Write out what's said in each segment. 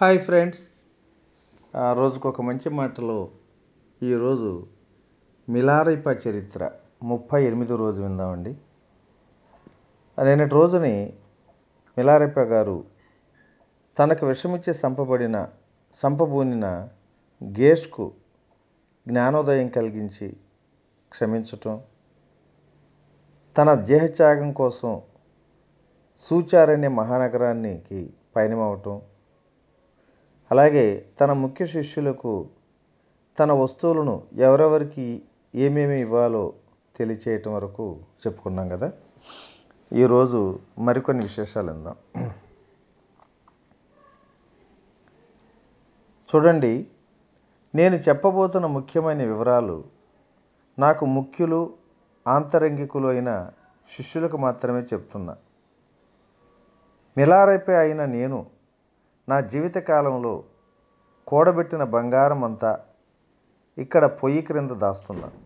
hi friends ఆ రోజుకు ఒక మంచి మాటలో ఈరోజు మిలారిప చరిత్ర ముప్పై ఎనిమిదో రోజు విందామండి నేను రోజుని మిలారిప గారు తనకు విషమిచ్చి సంపబడిన సంపబూనిన గేష్కు జ్ఞానోదయం కలిగించి క్షమించటం తన దేహత్యాగం కోసం సూచారనే మహానగరానికి పయనమవటం అలాగే తన ముఖ్య శిష్యులకు తన వస్తువులను ఎవరెవరికి ఏమేమి ఇవ్వాలో తెలియచేయటం వరకు చెప్పుకున్నాం కదా ఈరోజు మరికొన్ని విశేషాలు ఇందాం చూడండి నేను చెప్పబోతున్న ముఖ్యమైన వివరాలు నాకు ముఖ్యులు ఆంతరంగికులు అయిన శిష్యులకు మాత్రమే చెప్తున్నా మిలారైపై అయిన నేను నా జీవితకాలంలో కూడబెట్టిన బంగారం అంతా ఇక్కడ పొయ్యి క్రింద దాస్తున్నాను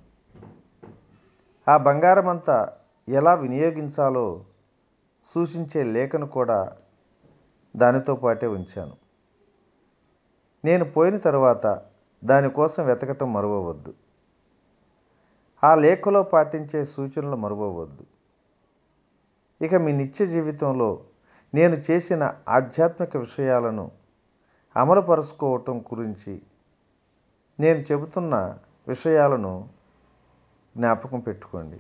ఆ బంగారం అంతా ఎలా వినియోగించాలో సూచించే లేఖను కూడా దానితో పాటే ఉంచాను నేను పోయిన తర్వాత దానికోసం వెతకటం మరువవద్దు ఆ లేఖలో పాటించే సూచనలు మరువవద్దు ఇక మీ నిత్య జీవితంలో నేను చేసిన ఆధ్యాత్మిక విషయాలను అమలుపరుచుకోవటం గురించి నేను చెబుతున్న విషయాలను జ్ఞాపకం పెట్టుకోండి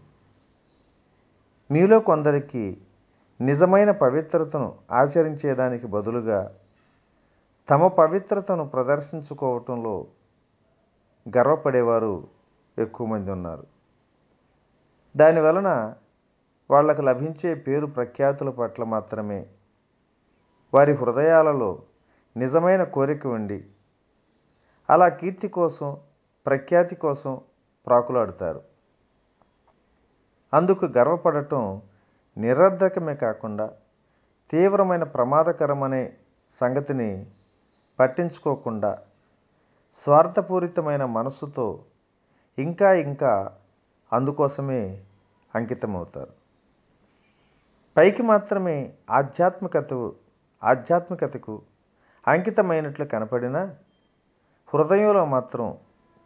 మీలో కొందరికి నిజమైన పవిత్రతను ఆచరించేదానికి బదులుగా తమ పవిత్రతను ప్రదర్శించుకోవటంలో గర్వపడేవారు ఎక్కువ మంది ఉన్నారు దాని వలన వాళ్ళకు లభించే పేరు ప్రఖ్యాతుల పట్ల మాత్రమే వారి హృదయాలలో నిజమైన కోరిక ఉండి అలా కీర్తి కోసం ప్రఖ్యాతి కోసం ప్రాకులాడుతారు అందుకు గర్వపడటం నిరర్ధకమే కాకుండా తీవ్రమైన ప్రమాదకరమనే సంగతిని పట్టించుకోకుండా స్వార్థపూరితమైన మనస్సుతో ఇంకా ఇంకా అందుకోసమే అంకితమవుతారు పైకి మాత్రమే ఆధ్యాత్మికత ఆధ్యాత్మికతకు అంకితమైనట్లు కనపడినా హృదయంలో మాత్రం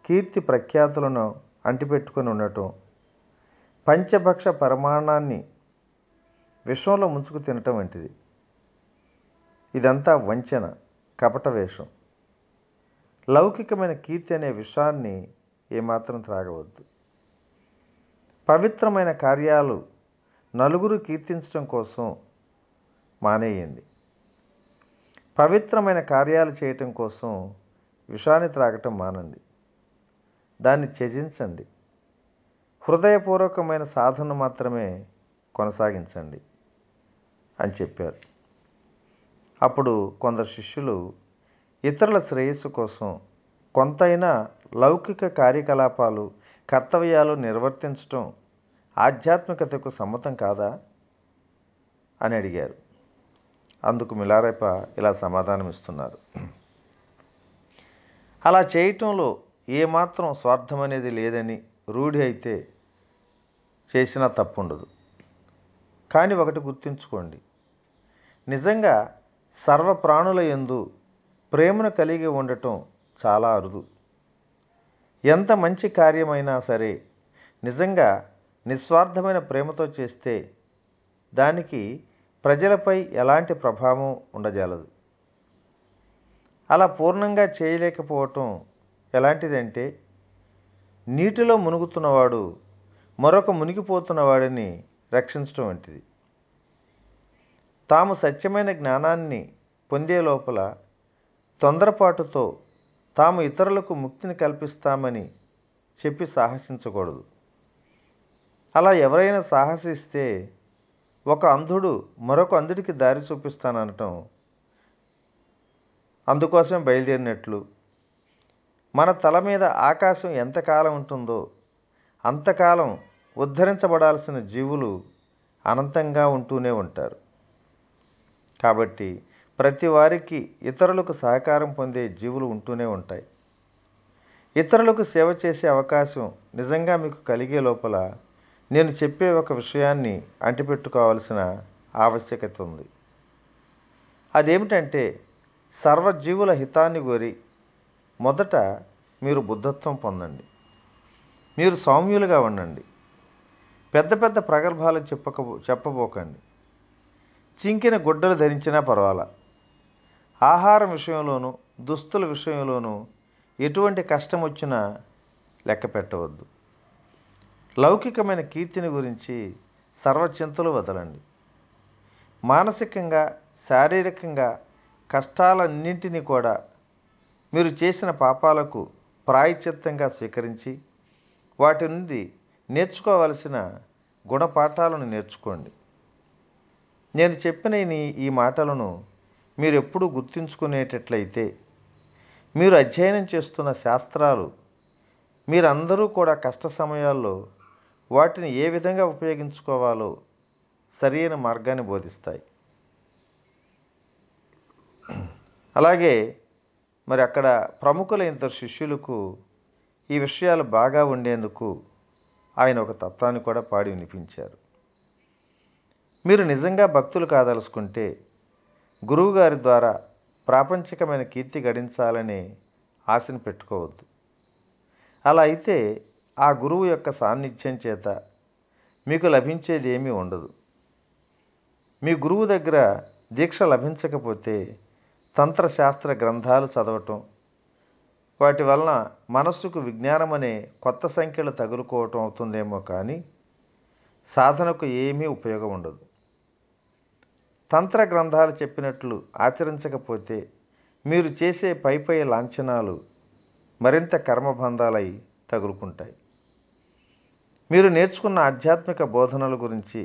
కీర్తి ప్రఖ్యాతులను అంటిపెట్టుకొని ఉండటం పంచభక్ష పరమాణాన్ని విశ్వంలో ముంచుకు తినటం వంటిది ఇదంతా వంచన కపట వేషం లౌకికమైన కీర్తి అనే విషయాన్ని ఏమాత్రం త్రాగవద్దు పవిత్రమైన కార్యాలు నలుగురు కీర్తించడం కోసం మానేయండి పవిత్రమైన కార్యాలు చేయటం కోసం విషాన్ని త్రాగటం మానండి దాన్ని త్యజించండి హృదయపూర్వకమైన సాధన మాత్రమే కొనసాగించండి అని చెప్పారు అప్పుడు కొందరు శిష్యులు ఇతరుల శ్రేయస్సు కోసం కొంతైనా లౌకిక కార్యకలాపాలు కర్తవ్యాలు నిర్వర్తించటం ఆధ్యాత్మికతకు సమ్మతం కాదా అని అడిగారు అందుకు మిలారెప్ప ఇలా సమాధానమిస్తున్నారు అలా చేయటంలో ఏమాత్రం స్వార్థం అనేది లేదని రూఢి అయితే చేసినా తప్పుండదు కానీ ఒకటి గుర్తుంచుకోండి నిజంగా సర్వ ప్రాణుల ఎందు ప్రేమను కలిగి ఉండటం చాలా అరుదు ఎంత మంచి కార్యమైనా సరే నిజంగా నిస్వార్థమైన ప్రేమతో చేస్తే దానికి ప్రజలపై ఎలాంటి ప్రభావం ఉండజాలదు అలా పూర్ణంగా చేయలేకపోవటం ఎలాంటిదంటే నీటిలో మునుగుతున్నవాడు మరొక మునిగిపోతున్న వాడిని రక్షించటం వంటిది తాము సత్యమైన జ్ఞానాన్ని పొందే లోపల తొందరపాటుతో తాము ఇతరులకు ముక్తిని కల్పిస్తామని చెప్పి సాహసించకూడదు అలా ఎవరైనా సాహసిస్తే ఒక అంధుడు మరొక అంధుడికి దారి చూపిస్తానటం అందుకోసం బయలుదేరినట్లు మన తల మీద ఆకాశం ఎంతకాలం ఉంటుందో అంతకాలం ఉద్ధరించబడాల్సిన జీవులు అనంతంగా ఉంటూనే ఉంటారు కాబట్టి ప్రతి వారికి ఇతరులకు సహకారం పొందే జీవులు ఉంటూనే ఉంటాయి ఇతరులకు సేవ చేసే అవకాశం నిజంగా మీకు కలిగే లోపల నేను చెప్పే ఒక విషయాన్ని అంటిపెట్టుకోవాల్సిన ఆవశ్యకత ఉంది అదేమిటంటే సర్వజీవుల హితాన్ని కోరి మొదట మీరు బుద్ధత్వం పొందండి మీరు సౌమ్యులుగా ఉండండి పెద్ద పెద్ద ప్రగల్భాలు చెప్పక చెప్పబోకండి చింకిన గుడ్డలు ధరించినా పర్వాలా ఆహారం విషయంలోనూ దుస్తుల విషయంలోనూ ఎటువంటి కష్టం వచ్చినా లెక్క పెట్టవద్దు లౌకికమైన కీర్తిని గురించి సర్వచింతలు వదలండి మానసికంగా శారీరకంగా కష్టాలన్నింటినీ కూడా మీరు చేసిన పాపాలకు ప్రాయచిత్తంగా స్వీకరించి వాటి నుండి నేర్చుకోవలసిన గుణపాఠాలను నేర్చుకోండి నేను చెప్పిన ఈ మాటలను మీరు ఎప్పుడూ గుర్తుంచుకునేటట్లయితే మీరు అధ్యయనం చేస్తున్న శాస్త్రాలు మీరందరూ కూడా కష్ట సమయాల్లో వాటిని ఏ విధంగా ఉపయోగించుకోవాలో సరైన మార్గాన్ని బోధిస్తాయి అలాగే మరి అక్కడ ప్రముఖుల ఇద్దరు శిష్యులకు ఈ విషయాలు బాగా ఉండేందుకు ఆయన ఒక తత్వాన్ని కూడా పాడి వినిపించారు మీరు నిజంగా భక్తులు కాదలుచుకుంటే గురువుగారి ద్వారా ప్రాపంచికమైన కీర్తి గడించాలనే ఆశను పెట్టుకోవద్దు అలా అయితే ఆ గురువు యొక్క సాన్నిధ్యం చేత మీకు లభించేది ఏమీ ఉండదు మీ గురువు దగ్గర దీక్ష లభించకపోతే తంత్రశాస్త్ర గ్రంథాలు చదవటం వాటి వలన మనస్సుకు విజ్ఞానం అనే కొత్త సంఖ్యలు తగులుకోవటం అవుతుందేమో కానీ సాధనకు ఏమీ ఉపయోగం ఉండదు తంత్ర గ్రంథాలు చెప్పినట్లు ఆచరించకపోతే మీరు చేసే పై పై లాంఛనాలు మరింత కర్మబంధాలై తగులుకుంటాయి మీరు నేర్చుకున్న ఆధ్యాత్మిక బోధనల గురించి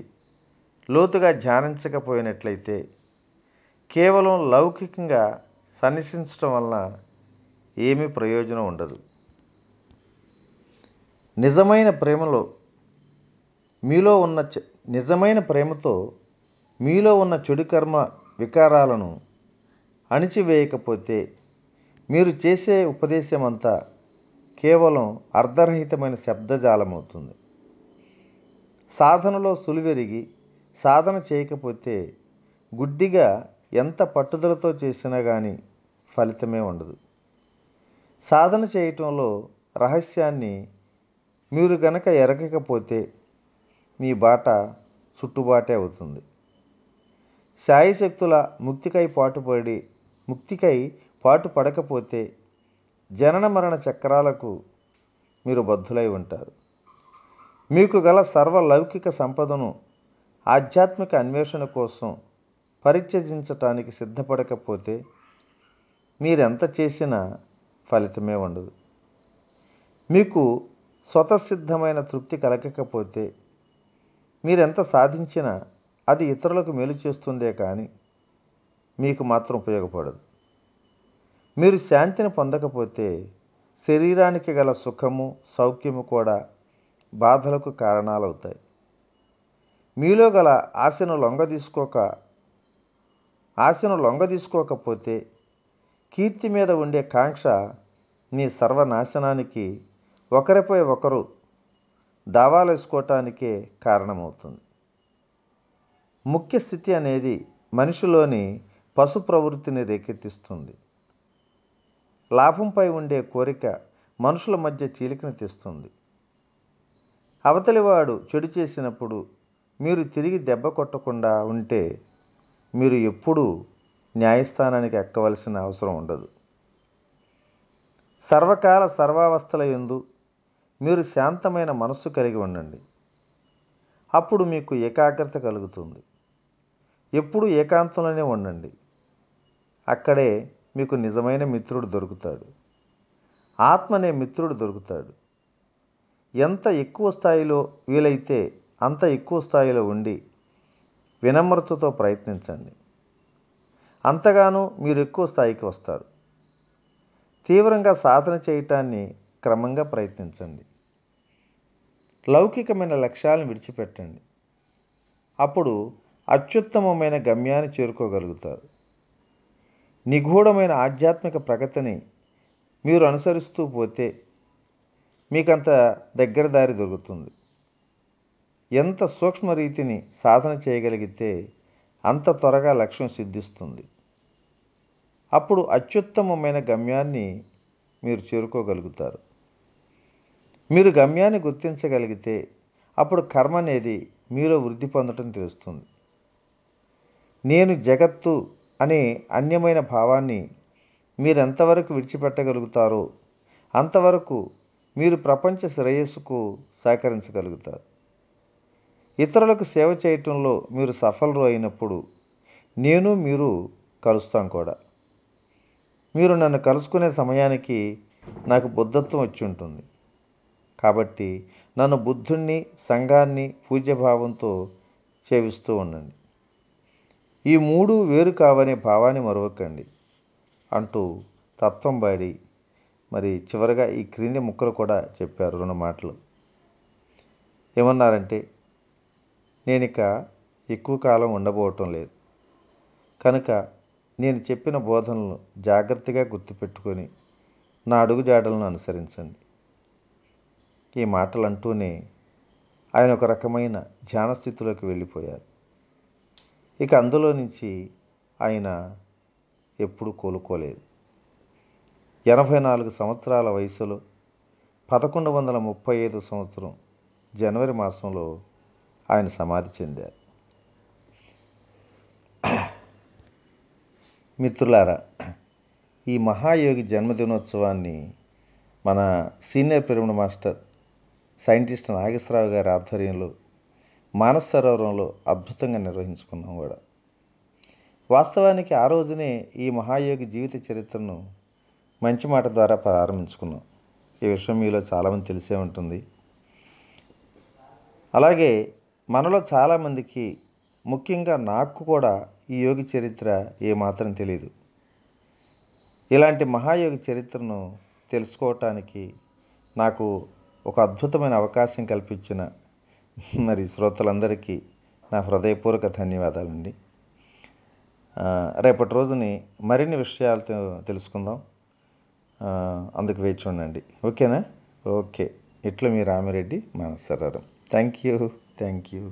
లోతుగా ధ్యానించకపోయినట్లయితే కేవలం లౌకికంగా సన్నిసించడం వలన ఏమీ ప్రయోజనం ఉండదు నిజమైన ప్రేమలో మీలో ఉన్న నిజమైన ప్రేమతో మీలో ఉన్న చెడు కర్మ వికారాలను అణిచివేయకపోతే మీరు చేసే ఉపదేశం అంతా కేవలం అర్ధరహితమైన శబ్దజాలమవుతుంది సాధనలో సులువెరిగి సాధన చేయకపోతే గుడ్డిగా ఎంత పట్టుదలతో చేసినా కానీ ఫలితమే ఉండదు సాధన చేయటంలో రహస్యాన్ని మీరు గనక ఎరగకపోతే మీ బాట చుట్టుబాటే అవుతుంది శాయశక్తుల ముక్తికై పాటుపడి ముక్తికై పాటు పడకపోతే జనన మరణ చక్రాలకు మీరు బద్ధులై ఉంటారు మీకు గల సర్వలౌకిక సంపదను ఆధ్యాత్మిక అన్వేషణ కోసం పరిత్యజించటానికి సిద్ధపడకపోతే మీరెంత చేసినా ఫలితమే ఉండదు మీకు స్వతసిద్ధమైన తృప్తి కలగకపోతే మీరెంత సాధించినా అది ఇతరులకు మేలు చేస్తుందే కానీ మీకు మాత్రం ఉపయోగపడదు మీరు శాంతిని పొందకపోతే శరీరానికి గల సుఖము సౌఖ్యము కూడా బాధలకు కారణాలవుతాయి మీలో గల ఆశను లొంగదీసుకోక ఆశను లొంగదీసుకోకపోతే కీర్తి మీద ఉండే కాంక్ష నీ సర్వనాశనానికి ఒకరిపై ఒకరు దావాలేసుకోవటానికే కారణమవుతుంది ముఖ్య స్థితి అనేది మనిషిలోని పశు ప్రవృత్తిని రేకెత్తిస్తుంది లాభంపై ఉండే కోరిక మనుషుల మధ్య చీలికను తెస్తుంది అవతలివాడు చెడు చేసినప్పుడు మీరు తిరిగి దెబ్బ కొట్టకుండా ఉంటే మీరు ఎప్పుడూ న్యాయస్థానానికి ఎక్కవలసిన అవసరం ఉండదు సర్వకాల సర్వావస్థల ఎందు మీరు శాంతమైన మనస్సు కలిగి ఉండండి అప్పుడు మీకు ఏకాగ్రత కలుగుతుంది ఎప్పుడు ఏకాంతంలోనే ఉండండి అక్కడే మీకు నిజమైన మిత్రుడు దొరుకుతాడు ఆత్మనే మిత్రుడు దొరుకుతాడు ఎంత ఎక్కువ స్థాయిలో వీలైతే అంత ఎక్కువ స్థాయిలో ఉండి వినమ్రతతో ప్రయత్నించండి అంతగానో మీరు ఎక్కువ స్థాయికి వస్తారు తీవ్రంగా సాధన చేయటాన్ని క్రమంగా ప్రయత్నించండి లౌకికమైన లక్ష్యాలను విడిచిపెట్టండి అప్పుడు అత్యుత్తమమైన గమ్యాన్ని చేరుకోగలుగుతారు నిగూఢమైన ఆధ్యాత్మిక ప్రగతిని మీరు అనుసరిస్తూ పోతే మీకంత దగ్గర దారి దొరుకుతుంది ఎంత సూక్ష్మ రీతిని సాధన చేయగలిగితే అంత త్వరగా లక్ష్యం సిద్ధిస్తుంది అప్పుడు అత్యుత్తమమైన గమ్యాన్ని మీరు చేరుకోగలుగుతారు మీరు గమ్యాన్ని గుర్తించగలిగితే అప్పుడు కర్మ అనేది మీలో వృద్ధి పొందటం తెలుస్తుంది నేను జగత్తు అనే అన్యమైన భావాన్ని మీరెంతవరకు విడిచిపెట్టగలుగుతారో అంతవరకు మీరు ప్రపంచ శ్రేయస్సుకు సహకరించగలుగుతారు ఇతరులకు సేవ చేయటంలో మీరు సఫలరు అయినప్పుడు నేను మీరు కలుస్తాం కూడా మీరు నన్ను కలుసుకునే సమయానికి నాకు బుద్ధత్వం వచ్చి ఉంటుంది కాబట్టి నన్ను బుద్ధుణ్ణి సంఘాన్ని పూజ్యభావంతో సేవిస్తూ ఉండండి ఈ మూడు వేరు కావనే భావాన్ని మరొకండి అంటూ తత్వం బాడి మరి చివరిగా ఈ క్రింది ముక్కలు కూడా చెప్పారు రెండు మాటలు ఏమన్నారంటే నేను ఇక ఎక్కువ కాలం ఉండబోవటం లేదు కనుక నేను చెప్పిన బోధనలు జాగ్రత్తగా గుర్తుపెట్టుకొని నా అడుగుజాడలను అనుసరించండి ఈ మాటలు అంటూనే ఆయన ఒక రకమైన ధ్యాన స్థితిలోకి వెళ్ళిపోయారు ఇక అందులో నుంచి ఆయన ఎప్పుడూ కోలుకోలేదు ఎనభై నాలుగు సంవత్సరాల వయసులో పదకొండు వందల ముప్పై ఐదు సంవత్సరం జనవరి మాసంలో ఆయన సమాధి చెందారు మిత్రులారా ఈ మహాయోగి జన్మదినోత్సవాన్ని మన సీనియర్ పెరుమణ మాస్టర్ సైంటిస్ట్ నాగేశ్వరరావు గారి ఆధ్వర్యంలో మానస సరోవరంలో అద్భుతంగా నిర్వహించుకున్నాం కూడా వాస్తవానికి ఆ రోజునే ఈ మహాయోగి జీవిత చరిత్రను మంచి మాట ద్వారా ప్రారంభించుకున్నాం ఈ విషయం మీలో చాలామంది తెలిసే ఉంటుంది అలాగే మనలో చాలామందికి ముఖ్యంగా నాకు కూడా ఈ యోగి చరిత్ర ఏమాత్రం తెలియదు ఇలాంటి మహాయోగి చరిత్రను తెలుసుకోవటానికి నాకు ఒక అద్భుతమైన అవకాశం కల్పించిన మరి శ్రోతలందరికీ నా హృదయపూర్వక ధన్యవాదాలండి రేపటి రోజుని మరిన్ని విషయాలతో తెలుసుకుందాం అందుకు వేచి ఉండండి ఓకేనా ఓకే ఇట్లా మీ రామిరెడ్డి మనసరారం థ్యాంక్ యూ థ్యాంక్ యూ